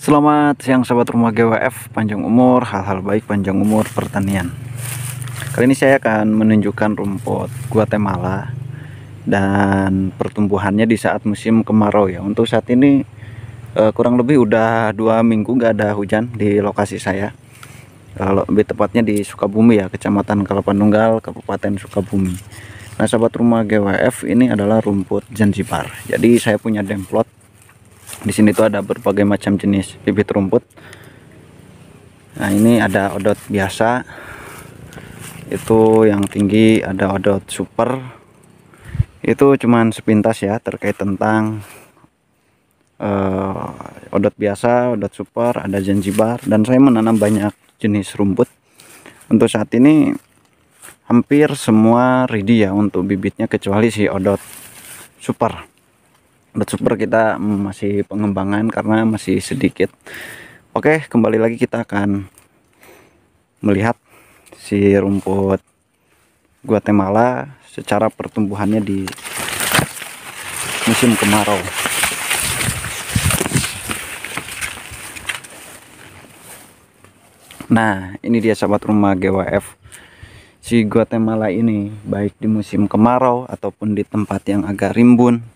Selamat siang sahabat rumah GWF panjang umur, hal-hal baik panjang umur pertanian. Kali ini saya akan menunjukkan rumput Guatemala dan pertumbuhannya di saat musim kemarau ya. Untuk saat ini eh, kurang lebih udah dua minggu gak ada hujan di lokasi saya. Kalau eh, lebih tepatnya di Sukabumi ya, Kecamatan Kalapanunggal, Kabupaten Sukabumi. Nah, sahabat rumah GWF ini adalah rumput Zanzibar. Jadi saya punya demplot di sini tuh ada berbagai macam jenis bibit rumput nah ini ada odot biasa itu yang tinggi ada odot super itu cuman sepintas ya terkait tentang uh, odot biasa odot super ada janjibar dan saya menanam banyak jenis rumput untuk saat ini hampir semua ready ya untuk bibitnya kecuali si odot super bersyukur super kita masih pengembangan karena masih sedikit. Oke, kembali lagi kita akan melihat si rumput Guatemala secara pertumbuhannya di musim kemarau. Nah, ini dia sahabat rumah GWF. Si Guatemala ini baik di musim kemarau ataupun di tempat yang agak rimbun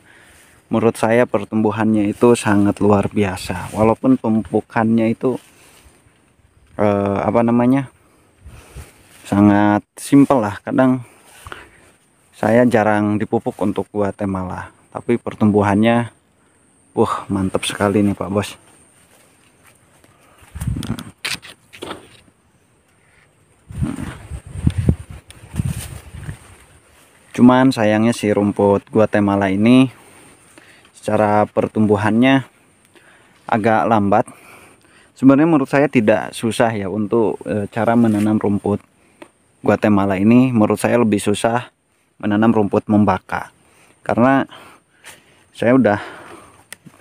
menurut saya pertumbuhannya itu sangat luar biasa walaupun pemupukannya itu eh, apa namanya sangat simpel lah kadang saya jarang dipupuk untuk temala, tapi pertumbuhannya wah mantap sekali nih Pak Bos cuman sayangnya si rumput Guatemala ini secara pertumbuhannya agak lambat sebenarnya menurut saya tidak susah ya untuk e, cara menanam rumput Guatemala ini menurut saya lebih susah menanam rumput membaka karena saya udah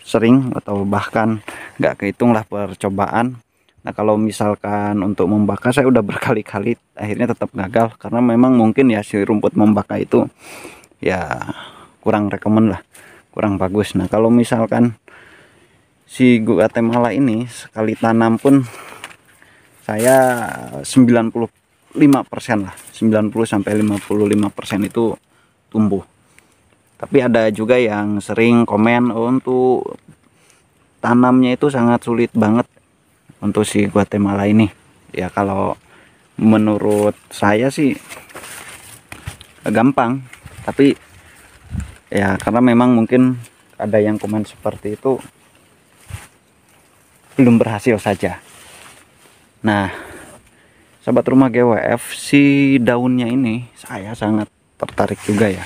sering atau bahkan nggak kehitung lah percobaan nah kalau misalkan untuk membaka saya udah berkali-kali akhirnya tetap gagal karena memang mungkin ya si rumput membaka itu ya kurang rekomen lah kurang bagus nah kalau misalkan si Guatemala ini sekali tanam pun saya 95% lah 90 sampai 55% itu tumbuh tapi ada juga yang sering komen oh, untuk tanamnya itu sangat sulit banget untuk si Guatemala ini ya kalau menurut saya sih gampang tapi ya karena memang mungkin ada yang komen seperti itu belum berhasil saja nah sahabat rumah GWF si daunnya ini saya sangat tertarik juga ya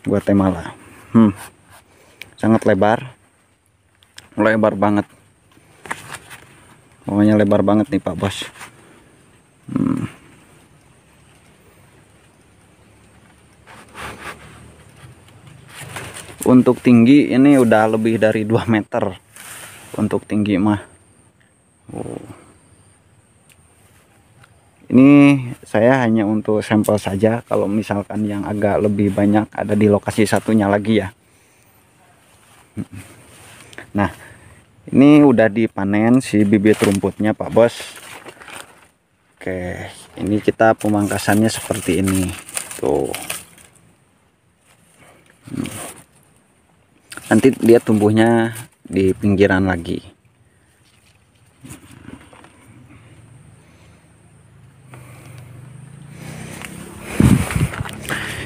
Buat lah, hmm, sangat lebar lebar banget pokoknya lebar banget nih Pak Bos hmm untuk tinggi ini udah lebih dari 2 meter untuk tinggi mah ini saya hanya untuk sampel saja kalau misalkan yang agak lebih banyak ada di lokasi satunya lagi ya nah ini udah dipanen si bibit rumputnya pak bos oke ini kita pemangkasannya seperti ini tuh nanti dia tumbuhnya di pinggiran lagi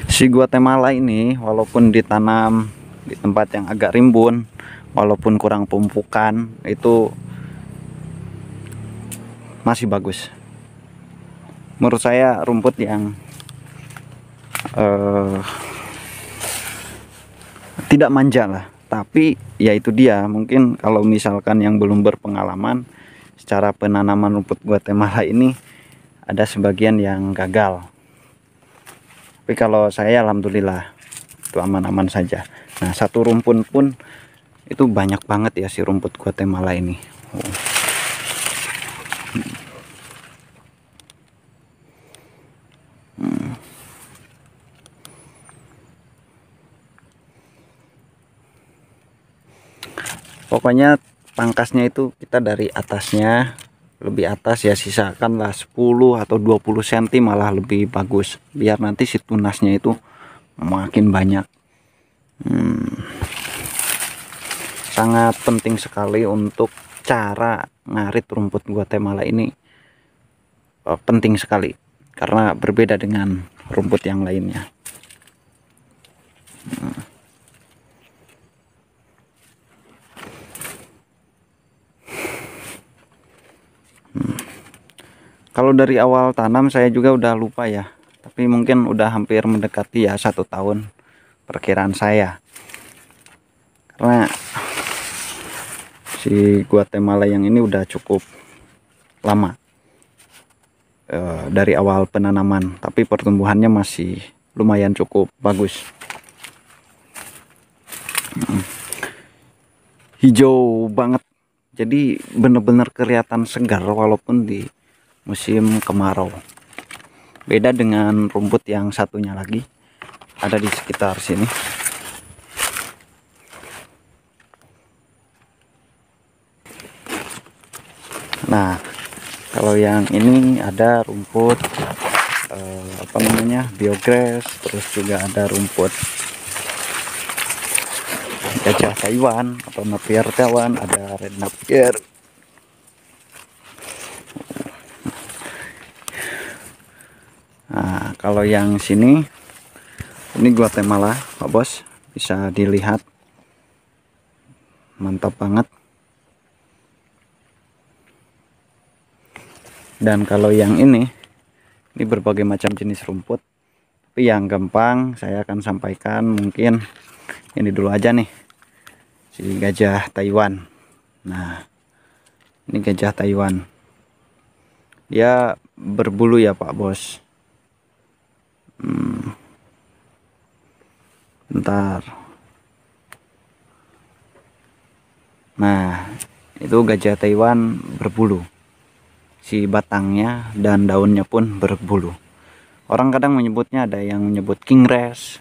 si Guatemala ini walaupun ditanam di tempat yang agak rimbun walaupun kurang pemupukan itu masih bagus menurut saya rumput yang uh, tidak manja lah tapi ya itu dia mungkin kalau misalkan yang belum berpengalaman secara penanaman rumput Guatemala ini ada sebagian yang gagal tapi kalau saya alhamdulillah itu aman-aman saja nah satu rumpun pun itu banyak banget ya si rumput Guatemala ini oh. pokoknya pangkasnya itu kita dari atasnya lebih atas ya sisakanlah 10 atau 20 cm malah lebih bagus biar nanti si tunasnya itu makin banyak hmm. sangat penting sekali untuk cara ngarit rumput Guatemala ini uh, penting sekali karena berbeda dengan rumput yang lainnya hmm. kalau dari awal tanam saya juga udah lupa ya tapi mungkin udah hampir mendekati ya satu tahun perkiraan saya karena si Guatemala yang ini udah cukup lama e, dari awal penanaman tapi pertumbuhannya masih lumayan cukup bagus hijau banget jadi bener-bener kelihatan segar walaupun di musim kemarau beda dengan rumput yang satunya lagi ada di sekitar sini nah kalau yang ini ada rumput eh, apa namanya biogres terus juga ada rumput gajah Taiwan atau napier Taiwan ada red napier Nah, kalau yang sini ini Guatemala, Pak Bos, bisa dilihat. Mantap banget. Dan kalau yang ini ini berbagai macam jenis rumput. Tapi yang gampang saya akan sampaikan mungkin ini dulu aja nih. Si gajah Taiwan. Nah, ini gajah Taiwan. Dia berbulu ya, Pak Bos hmm. bentar nah itu gajah Taiwan berbulu si batangnya dan daunnya pun berbulu orang kadang menyebutnya ada yang menyebut king kingres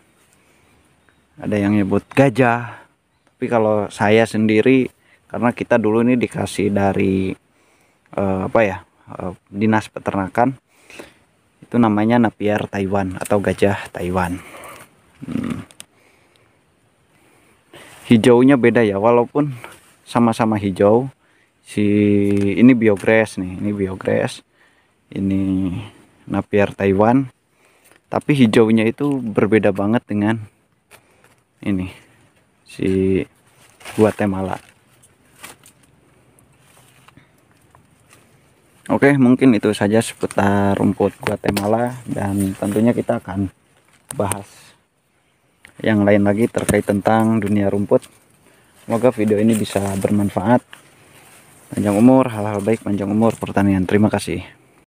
ada yang menyebut gajah tapi kalau saya sendiri karena kita dulu ini dikasih dari uh, apa ya Uh, dinas peternakan itu namanya napier Taiwan atau gajah Taiwan hmm. hijaunya beda ya walaupun sama-sama hijau si ini biogres nih ini biogres ini napier Taiwan tapi hijaunya itu berbeda banget dengan ini si Guatemala Oke, mungkin itu saja seputar rumput Guatemala dan tentunya kita akan bahas yang lain lagi terkait tentang dunia rumput. Semoga video ini bisa bermanfaat. Panjang umur, hal-hal baik panjang umur pertanian. Terima kasih.